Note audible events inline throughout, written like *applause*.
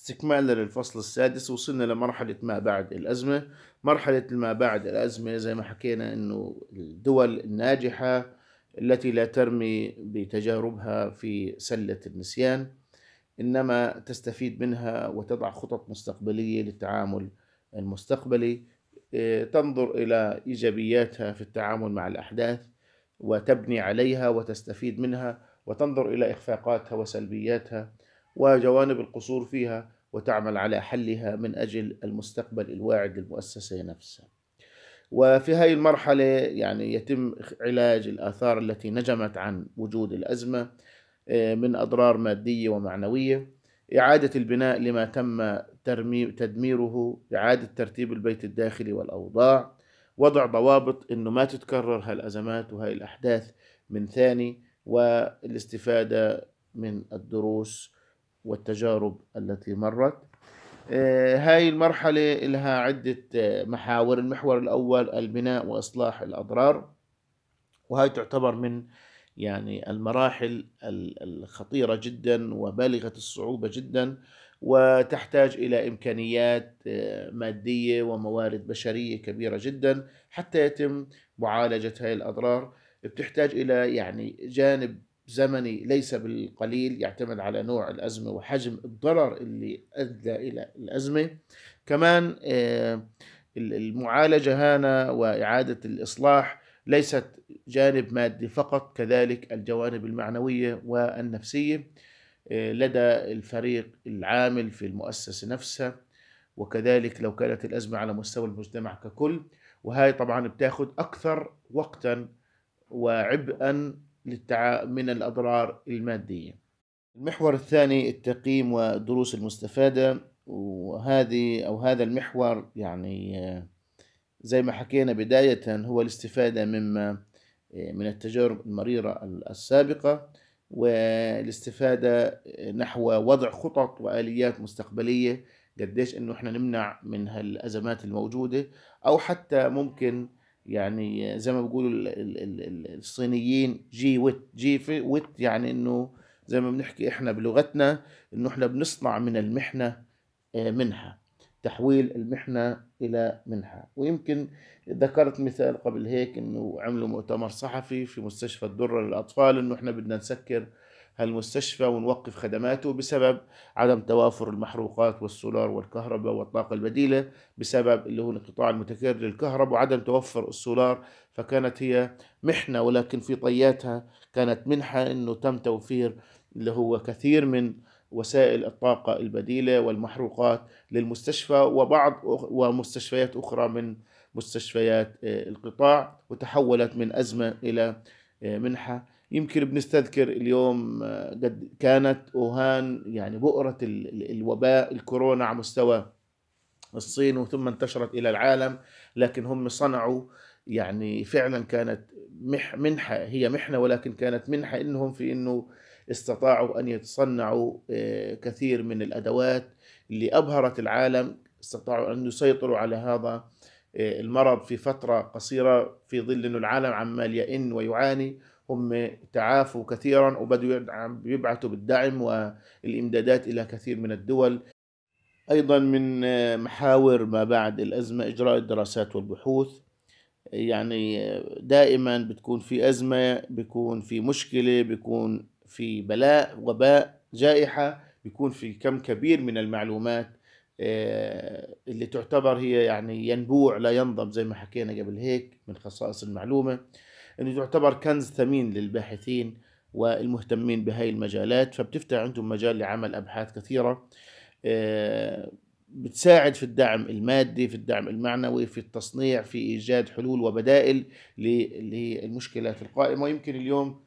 استكمالا للفصل السادس وصلنا لمرحلة ما بعد الأزمة مرحلة ما بعد الأزمة زي ما حكينا أنه الدول الناجحة التي لا ترمي بتجاربها في سلة النسيان إنما تستفيد منها وتضع خطط مستقبلية للتعامل المستقبلي آه، تنظر إلى إيجابياتها في التعامل مع الأحداث وتبني عليها وتستفيد منها وتنظر إلى إخفاقاتها وسلبياتها وجوانب القصور فيها وتعمل على حلها من أجل المستقبل الواعد للمؤسسة نفسها وفي هذه المرحلة يعني يتم علاج الآثار التي نجمت عن وجود الأزمة آه، من أضرار مادية ومعنوية إعادة البناء لما تم تدميره إعادة ترتيب البيت الداخلي والأوضاع وضع ضوابط أنه ما تتكرر هالأزمات وهي الأحداث من ثاني والاستفادة من الدروس والتجارب التي مرت آه، هاي المرحلة لها عدة آه، محاور المحور الأول البناء وإصلاح الأضرار وهي تعتبر من يعني المراحل الخطيرة جدا وبالغة الصعوبة جدا وتحتاج إلى إمكانيات آه، مادية وموارد بشرية كبيرة جدا حتى يتم معالجة هاي الأضرار بتحتاج إلى يعني جانب زمني ليس بالقليل يعتمد على نوع الأزمة وحجم الضرر اللي أدى إلى الأزمة كمان آه، المعالجة هنا وإعادة الإصلاح ليست جانب مادي فقط كذلك الجوانب المعنوية والنفسية آه، لدى الفريق العامل في المؤسسة نفسها وكذلك لو كانت الأزمة على مستوى المجتمع ككل وهي طبعا بتاخد أكثر وقتا وعبئا للتعا... من الأضرار المادية المحور الثاني التقييم والدروس المستفادة وهذه أو هذا المحور يعني زي ما حكينا بداية هو الاستفادة مما من التجارب المريرة السابقة والاستفادة نحو وضع خطط وآليات مستقبلية قديش انه احنا نمنع من هالازمات الموجودة او حتى ممكن يعني زي ما بيقولوا الصينيين جي ويت جي ويت يعني انه زي ما بنحكي احنا بلغتنا انه احنا بنصنع من المحنه آه، منحه تحويل المحنه الى منحه ويمكن ذكرت مثال قبل هيك انه عملوا مؤتمر صحفي في مستشفى الدره للاطفال انه احنا بدنا نسكر المستشفى ونوقف خدماته بسبب عدم توافر المحروقات والسولار والكهرباء والطاقة البديلة بسبب اللي هو انقطاع المتكرر للكهرباء وعدم توفر السولار فكانت هي محنة ولكن في طياتها كانت منحة انه تم توفير اللي هو كثير من وسائل الطاقة البديلة والمحروقات للمستشفى وبعض ومستشفيات أخرى من مستشفيات آه، القطاع وتحولت من أزمة إلى آه، منحة يمكن بنستذكر اليوم آه، قد كانت اوهان يعني بؤره الوباء الكورونا على مستوى الصين وثم انتشرت الى العالم لكن هم صنعوا يعني فعلا كانت منحه هي محنه ولكن كانت منحه انهم في انه استطاعوا ان يتصنعوا آه، كثير من الادوات اللي ابهرت العالم استطاعوا ان يسيطروا على هذا آه، المرض في فتره قصيره في ظل انه العالم عمال يئن ويعاني هم تعافوا كثيرا وبدوا يبعثوا بالدعم والإمدادات إلى كثير من الدول أيضا من آه، محاور ما بعد الأزمة إجراء الدراسات والبحوث يعني آه، دائما بتكون في أزمة بيكون في مشكلة بيكون في بلاء وباء جائحة بيكون في كم كبير من المعلومات آه، اللي تعتبر هي يعني ينبوع لا ينضب زي ما حكينا قبل هيك من خصائص المعلومة أنه تعتبر كنز ثمين للباحثين والمهتمين بهاي المجالات فبتفتح عندهم مجال لعمل أبحاث كثيرة آه، بتساعد في الدعم المادي في الدعم المعنوي في التصنيع في إيجاد حلول وبدائل للمشكلات القائمة ويمكن اليوم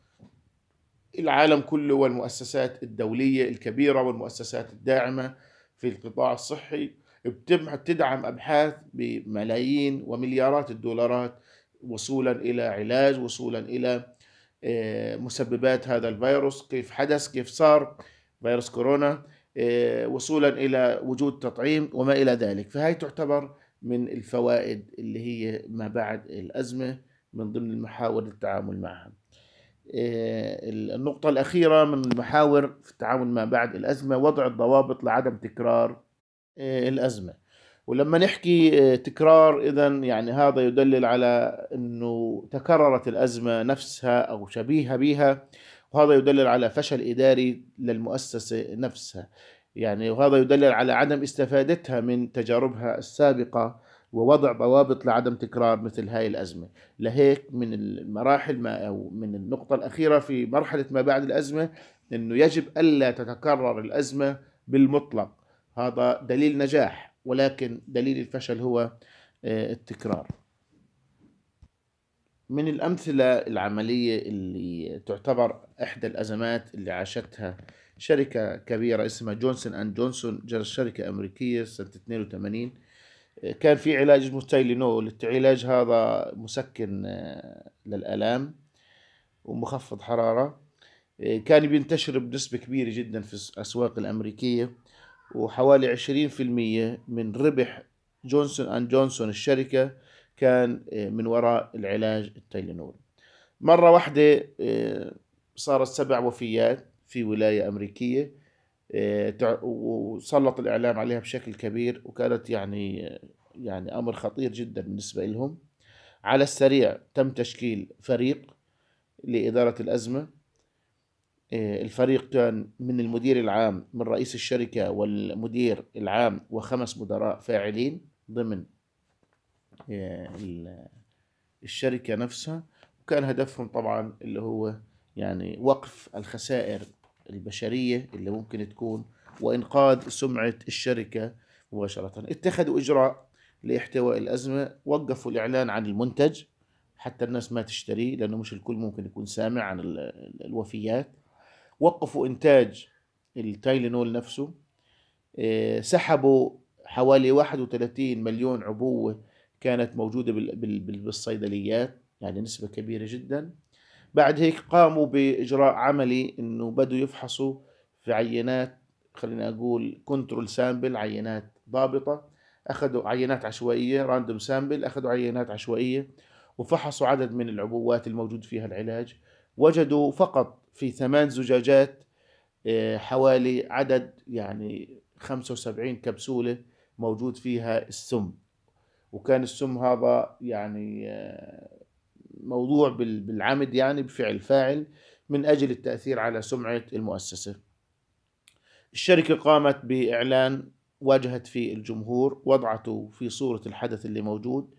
العالم كله والمؤسسات الدولية الكبيرة والمؤسسات الداعمة في القطاع الصحي بتدعم أبحاث بملايين ومليارات الدولارات وصولا الى علاج وصولا الى آه، مسببات هذا الفيروس كيف حدث كيف صار فيروس كورونا آه، وصولا الى وجود تطعيم وما الى ذلك فهي تعتبر من الفوائد اللي هي ما بعد الازمه من ضمن المحاور للتعامل معها آه، النقطة الأخيرة من المحاور في التعامل ما بعد الأزمة وضع الضوابط لعدم تكرار الأزمة ولما نحكي آه، تكرار اذا يعني هذا يدلل على انه تكررت الازمه نفسها او شبيهه بها وهذا يدلل على فشل اداري للمؤسسه نفسها يعني وهذا يدلل على عدم استفادتها من تجاربها السابقه ووضع ضوابط لعدم تكرار مثل هاي الأزمة لهيك من المراحل ما أو من النقطة الأخيرة في مرحلة ما بعد الأزمة أنه يجب ألا تتكرر الأزمة بالمطلق هذا دليل نجاح ولكن دليل الفشل هو آه، التكرار من الأمثلة العملية اللي تعتبر إحدى الأزمات اللي عاشتها شركة كبيرة اسمها جونسون أند جونسون شركة أمريكية سنة 82 آه، كان في علاج اسمه تايلينول العلاج هذا مسكن آه، للآلام ومخفض حرارة كان بينتشر بنسبة كبيرة جدا في الأسواق الأمريكية وحوالي 20% من ربح جونسون أند جونسون الشركة كان آه، من وراء العلاج التايلينول مرة واحدة آه، صارت سبع وفيات في ولاية أمريكية آه، وسلط الإعلام عليها بشكل كبير وكانت يعني يعني أمر خطير جدا بالنسبة لهم على السريع تم تشكيل فريق لإدارة الأزمة آه، الفريق كان من المدير العام من رئيس الشركة والمدير العام وخمس مدراء فاعلين ضمن آه، الشركة نفسها وكان هدفهم طبعا اللي هو يعني وقف الخسائر البشرية اللي ممكن تكون وإنقاذ سمعة الشركة مباشرة اتخذوا إجراء لاحتواء الأزمة وقفوا الإعلان عن المنتج حتى الناس ما تشتريه لأنه مش الكل ممكن يكون سامع عن الوفيات وقفوا إنتاج التايلينول نفسه آه، سحبوا حوالي 31 مليون عبوة كانت موجودة بالصيدليات يعني نسبة كبيرة جدا بعد هيك قاموا بإجراء عملي إنه بدوا يفحصوا في عينات خلينا أقول كنترول سامبل عينات ضابطة أخذوا عينات عشوائية راندوم سامبل أخذوا عينات عشوائية وفحصوا عدد من العبوات الموجود فيها العلاج وجدوا فقط في ثمان زجاجات آه، حوالي عدد يعني 75 كبسولة موجود فيها السم وكان السم هذا يعني آه، موضوع بالعمد يعني بفعل فاعل من أجل التأثير على سمعة المؤسسة الشركة قامت بإعلان واجهت فيه الجمهور وضعته في صورة الحدث اللي موجود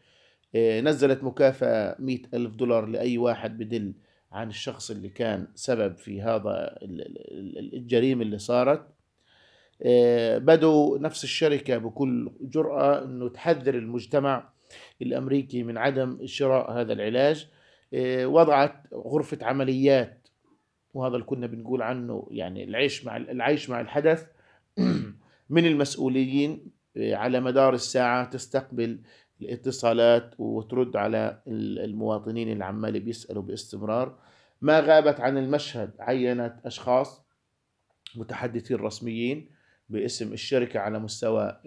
آه، نزلت مكافأة مئة ألف دولار لأي واحد بدل عن الشخص اللي كان سبب في هذا الجريمة اللي صارت آه، بدوا نفس الشركة بكل جرأة أنه تحذر المجتمع الأمريكي من عدم شراء هذا العلاج آه، وضعت غرفة عمليات وهذا اللي كنا بنقول عنه يعني العيش مع العيش مع الحدث *clears throat* من المسؤولين آه، على مدار الساعة تستقبل الاتصالات وترد على المواطنين اللي عمال بيسألوا باستمرار ما غابت عن المشهد عينت أشخاص متحدثين رسميين باسم الشركة على مستوى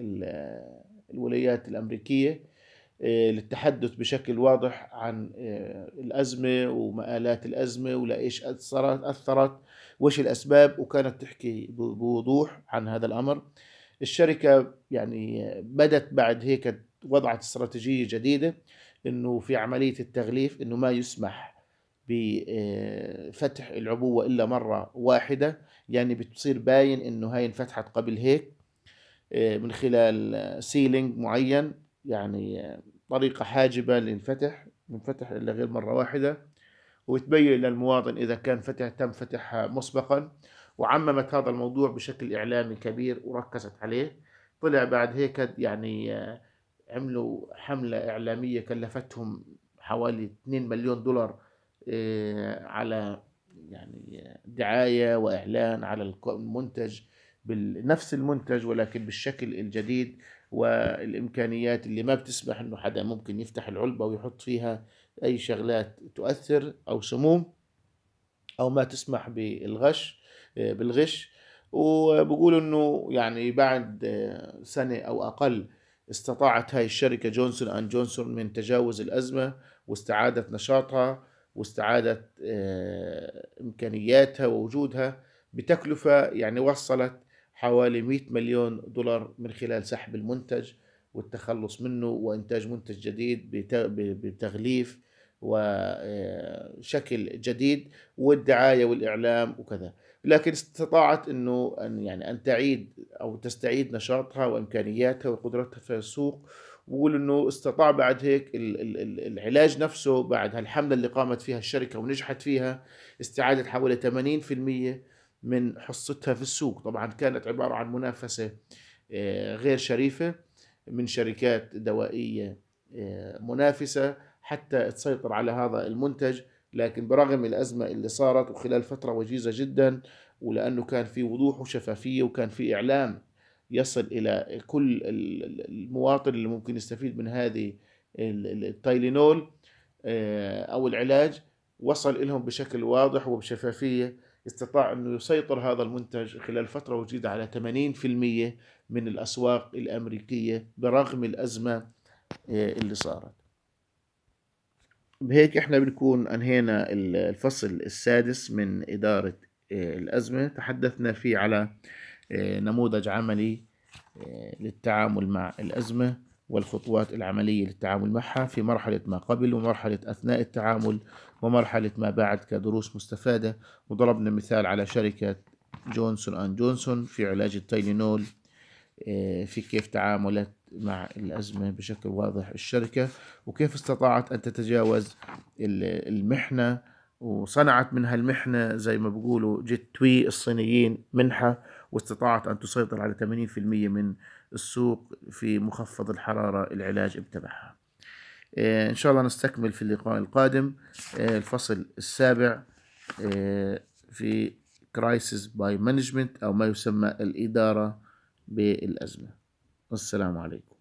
الولايات الأمريكية آه، للتحدث بشكل واضح عن آه، الأزمة ومآلات الأزمة ولإيش أثرت أثرت وإيش الأسباب وكانت تحكي بوضوح عن هذا الأمر الشركة يعني آه، بدت بعد هيك وضعت استراتيجية جديدة أنه في عملية التغليف أنه ما يسمح بفتح آه، العبوة إلا مرة واحدة يعني بتصير باين أنه هاي انفتحت قبل هيك آه، من خلال سيلينج معين يعني آه، طريقة حاجبة للفتح منفتح إلا غير مرة واحدة وتبين للمواطن إذا كان فتح تم فتحها مسبقا وعممت هذا الموضوع بشكل إعلامي كبير وركزت عليه طلع بعد هيك يعني عملوا حملة إعلامية كلفتهم حوالي 2 مليون دولار آه، على يعني دعاية وإعلان على المنتج بنفس المنتج ولكن بالشكل الجديد والإمكانيات اللي ما بتسمح إنه حدا ممكن يفتح العلبة ويحط فيها أي شغلات تؤثر أو سموم أو ما تسمح بالغش آه، بالغش وبقولوا إنه يعني بعد آه، سنة أو أقل استطاعت هاي الشركة جونسون أند جونسون من تجاوز الأزمة واستعادة نشاطها واستعادة آه، إمكانياتها ووجودها بتكلفة يعني وصلت حوالي 100 مليون دولار من خلال سحب المنتج والتخلص منه وإنتاج منتج جديد بتغليف وشكل جديد والدعايه والاعلام وكذا لكن استطاعت انه ان يعني ان تعيد او تستعيد نشاطها وامكانياتها وقدرتها في السوق وقول انه استطاع بعد هيك العلاج نفسه بعد هالحمله اللي قامت فيها الشركه ونجحت فيها استعاده حوالي 80% من حصتها في السوق طبعا كانت عباره عن منافسه آه، غير شريفه من شركات دوائيه آه، منافسه حتى تسيطر على هذا المنتج لكن برغم الأزمة اللي صارت وخلال فترة وجيزة جدا ولأنه كان في وضوح وشفافية وكان في إعلام يصل إلى كل المواطن اللي ممكن يستفيد من هذه التايلينول آه، أو العلاج وصل إلهم بشكل واضح وبشفافية استطاع أنه يسيطر هذا المنتج خلال فترة وجيزة على 80% من الأسواق الأمريكية برغم الأزمة آه، اللي صارت بهيك احنا بنكون انهينا الفصل السادس من إدارة آه، الأزمة تحدثنا فيه على آه، نموذج عملي آه، للتعامل مع الأزمة والخطوات العملية للتعامل معها في مرحلة ما قبل ومرحلة أثناء التعامل ومرحلة ما بعد كدروس مستفادة وضربنا مثال على شركة جونسون أند جونسون في علاج التايلينول في كيف تعاملت مع الأزمة بشكل واضح الشركة وكيف استطاعت أن تتجاوز المحنة وصنعت منها المحنة زي ما بيقولوا جت توي الصينيين منحة واستطاعت أن تسيطر على 80% من السوق في مخفض الحرارة العلاج بتبعها آه، إن شاء الله نستكمل في اللقاء القادم آه، الفصل السابع آه، في crisis by management أو ما يسمى الإدارة بالأزمة والسلام عليكم